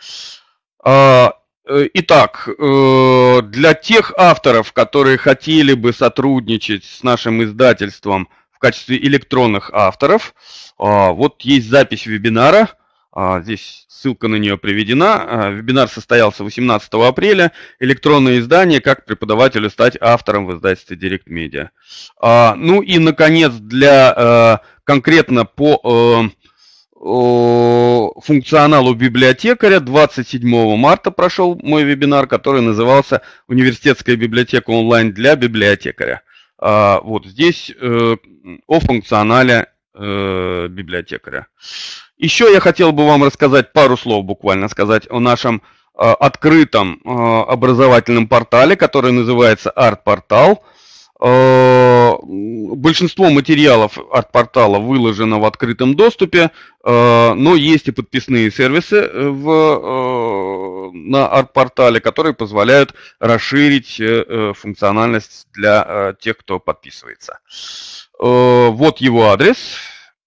А, э, итак, э, для тех авторов, которые хотели бы сотрудничать с нашим издательством в качестве электронных авторов, вот есть запись вебинара. А, здесь ссылка на нее приведена. А, вебинар состоялся 18 апреля. Электронное издание «Как преподавателю стать автором в издательстве Direct Media». А, ну и, наконец, для э, конкретно по э, функционалу библиотекаря 27 марта прошел мой вебинар, который назывался «Университетская библиотека онлайн для библиотекаря». Вот здесь э, о функционале библиотекаря. Еще я хотел бы вам рассказать пару слов буквально сказать о нашем э, открытом э, образовательном портале, который называется Арт-портал. Э, большинство материалов арт-портала выложено в открытом доступе, э, но есть и подписные сервисы э, в, на арт-портале, которые позволяют расширить функциональность для тех, кто подписывается. вот его адрес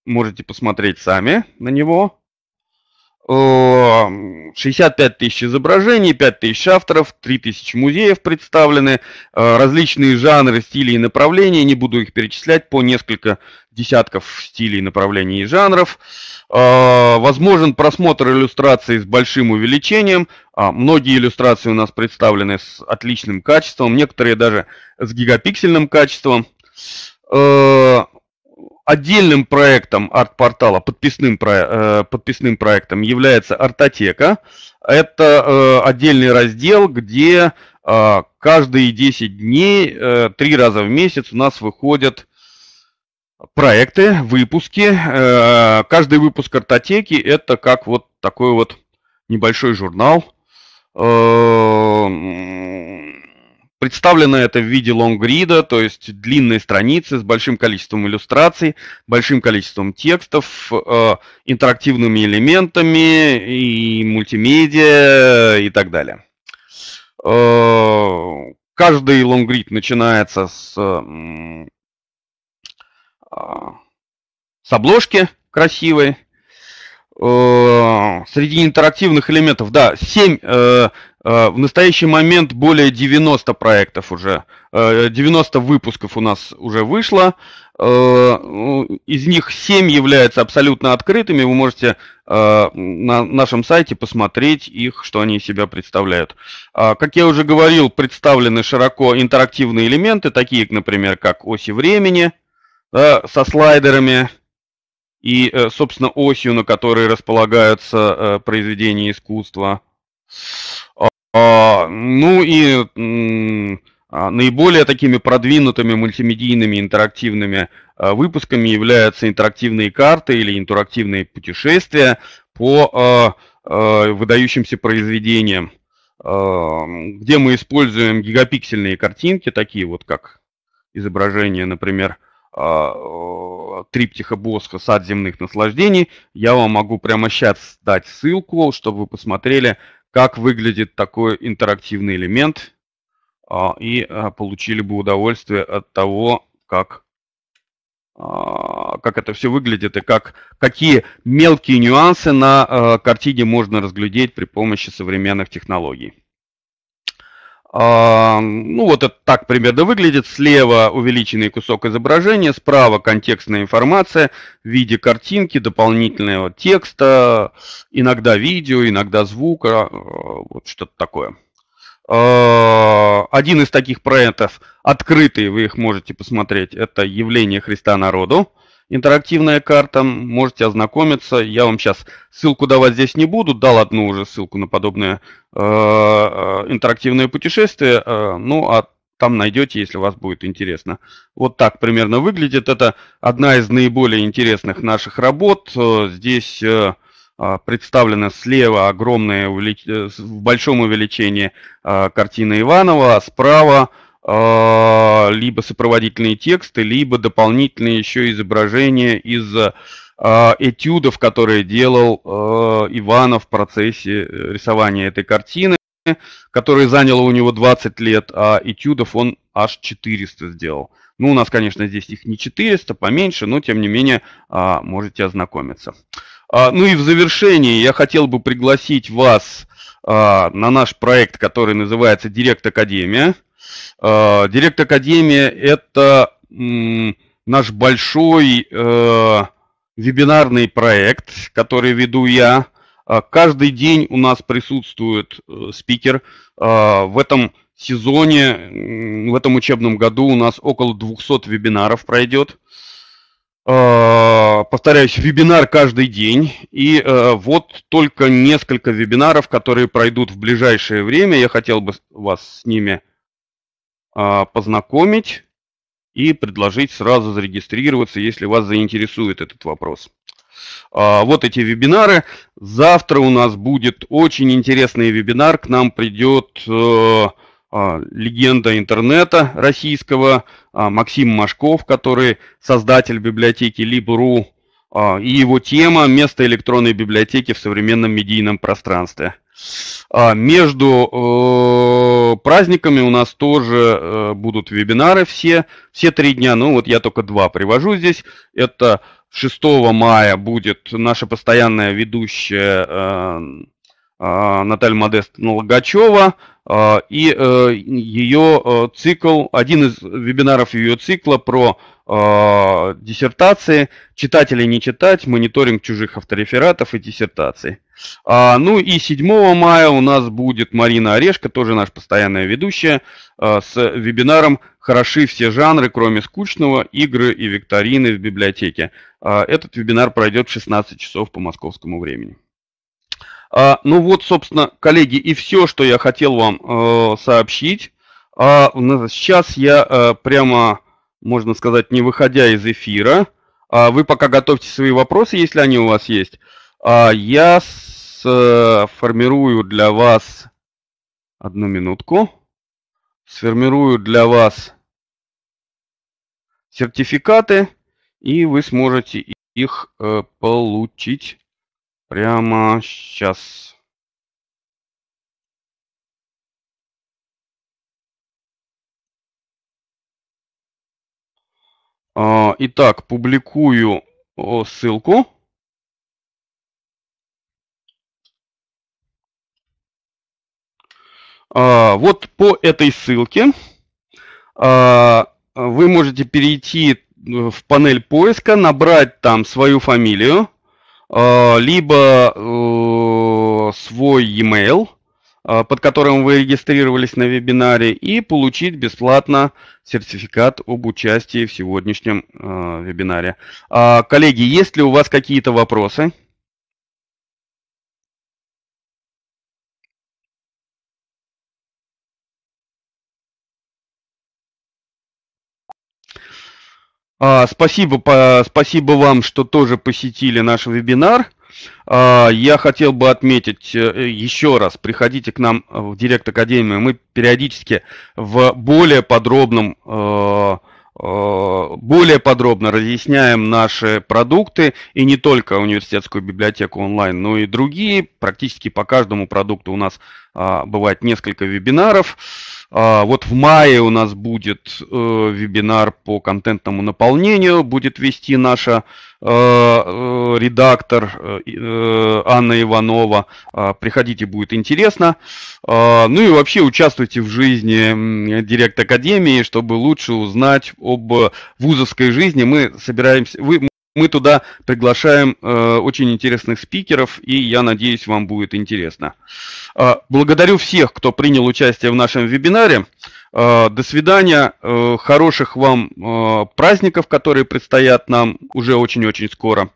можете посмотреть сами на него. 65 эм, тысяч изображений, 5 тысяч авторов, 3 тысячи музеев представлены, э, различные жанры, стили и направления, не буду их перечислять, по несколько десятков стилей, направлений и жанров. Э, возможен просмотр иллюстраций с большим увеличением, а, многие иллюстрации у нас представлены с отличным качеством, некоторые даже с гигапиксельным качеством э, отдельным проектом арт-портала, подписным, э, подписным проектом является «Артотека». Это э, отдельный раздел, где э, каждые 10 дней, три раза в месяц у нас выходят проекты, выпуски. Каждый выпуск картотеки – это как вот такой вот небольшой журнал, Представлено это в виде лонгрида, то есть длинной страницы с большим количеством иллюстраций, большим количеством текстов, э, интерактивными элементами и мультимедиа и так далее. Э, каждый лонгрид начинается с, э, а, с обложки красивой, Э, среди интерактивных элементов, да, 7, э, э, в настоящий момент более 90 проектов уже, э, 90 выпусков у нас уже вышло, э, ну, из них 7 являются абсолютно открытыми, вы можете э, на нашем сайте посмотреть их, что они из себя представляют. А, как я уже говорил, представлены широко интерактивные элементы, такие, например, как оси времени да, со слайдерами, и, э, собственно, осью, на которой располагаются э, произведения искусства. А, а, ну и а, наиболее такими продвинутыми мультимедийными интерактивными э, выпусками являются интерактивные карты или интерактивные путешествия по выдающимся произведениям, где мы используем гигапиксельные картинки, такие вот как изображение, например, триптиха Боска «Сад земных наслаждений». Я вам могу прямо сейчас дать ссылку, чтобы вы посмотрели, как выглядит такой интерактивный элемент а, и а, получили бы удовольствие от того, как, а, как это все выглядит и как, какие мелкие нюансы на картине можно разглядеть при помощи современных технологий. А, ну, вот это так примерно выглядит. Слева увеличенный кусок изображения, справа контекстная информация в виде картинки, дополнительного текста, иногда видео, иногда звука, а, вот что-то такое. А, один из таких проектов открытый, вы их можете посмотреть, это «Явление Христа народу». Интерактивная карта, можете ознакомиться. Я вам сейчас ссылку давать здесь не буду, дал одну уже ссылку на подобное интерактивное путешествие, э, ну а там найдете, если вас будет интересно. Вот так примерно выглядит. Это одна из наиболее интересных наших работ. Э, здесь э, а, представлена слева огромное увелич... в большом увеличении картина Иванова, а справа либо сопроводительные тексты, либо дополнительные еще изображения из а, этюдов, которые делал Иванов в процессе рисования этой картины который заняло у него 20 лет, а этюдов он аж 400 сделал. Ну, у нас, конечно, здесь их не 400, поменьше, но, тем не менее, а, можете ознакомиться. А, ну и в завершении я хотел бы пригласить вас а, на наш проект, который называется «Директ Академия». «Директ Академия» — это наш большой э, вебинарный проект, который веду я – а, каждый день у нас присутствует э, спикер. А, в этом сезоне, в этом учебном году у нас около 200 вебинаров пройдет. А, повторяюсь, вебинар каждый день. И э, вот только несколько вебинаров, которые пройдут в ближайшее время. Я хотел бы вас с ними познакомить и предложить сразу зарегистрироваться, если вас заинтересует этот вопрос. А, вот эти вебинары. Завтра у нас будет очень интересный вебинар. К нам придет э, а, легенда интернета российского а, Максим Машков, который создатель библиотеки Lib.ru. И его тема – место электронной библиотеки в современном медийном пространстве. Между э, праздниками у нас тоже э, будут вебинары все, все три дня. Ну вот я только два привожу здесь. Это 6 мая будет наша постоянная ведущая э, э, Наталья Модест Логачева. А, и э, ее э, цикл, один из вебинаров ее цикла про а, диссертации, читать или не читать, мониторинг чужих авторефератов и диссертаций. А, ну и 7 мая у нас будет Марина Орешко, тоже наш постоянная ведущая, а, с вебинаром «Хороши все жанры, кроме скучного, игры и викторины в библиотеке». этот вебинар пройдет в 16 часов по московскому времени. А, ну вот, собственно, коллеги, и все, что я хотел вам э, сообщить. А, сейчас я э, прямо, можно сказать, не выходя из эфира, а вы пока готовьте свои вопросы, если они у вас есть. А, я сформирую э, для вас одну минутку. Сформирую для вас сертификаты, и вы сможете их э, получить Прямо сейчас. А, итак, публикую ссылку. А, вот по этой ссылке а, вы можете перейти в панель поиска, набрать там свою фамилию, а, либо э, свой e-mail, а, под которым вы регистрировались на вебинаре, и получить бесплатно сертификат об участии в сегодняшнем а, вебинаре. Коллеги, есть ли у вас какие-то вопросы? А, спасибо, спасибо вам, что тоже посетили наш вебинар. А, я хотел бы отметить э, еще раз, приходите к нам в Директ Академию. Мы периодически в более подробном э, э, более подробно разъясняем наши продукты и не только университетскую библиотеку онлайн, но и другие. Практически по каждому продукту у нас а, бывает несколько вебинаров. А, вот в мае у нас будет э, вебинар по контентному наполнению, будет вести наша э, э, редактор Анна Иванова. А, приходите, будет интересно. А, ну и вообще участвуйте в жизни Директ Академии, чтобы лучше узнать об вузовской жизни. Мы собираемся... Вы мы туда приглашаем э, очень интересных спикеров, и я надеюсь, вам будет интересно. Э, благодарю всех, кто принял участие в нашем вебинаре. Э, до свидания, э, хороших вам э, праздников, которые предстоят нам уже очень-очень скоро.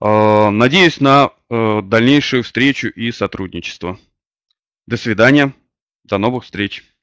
Э, надеюсь на э, дальнейшую встречу и сотрудничество. До свидания, до новых встреч.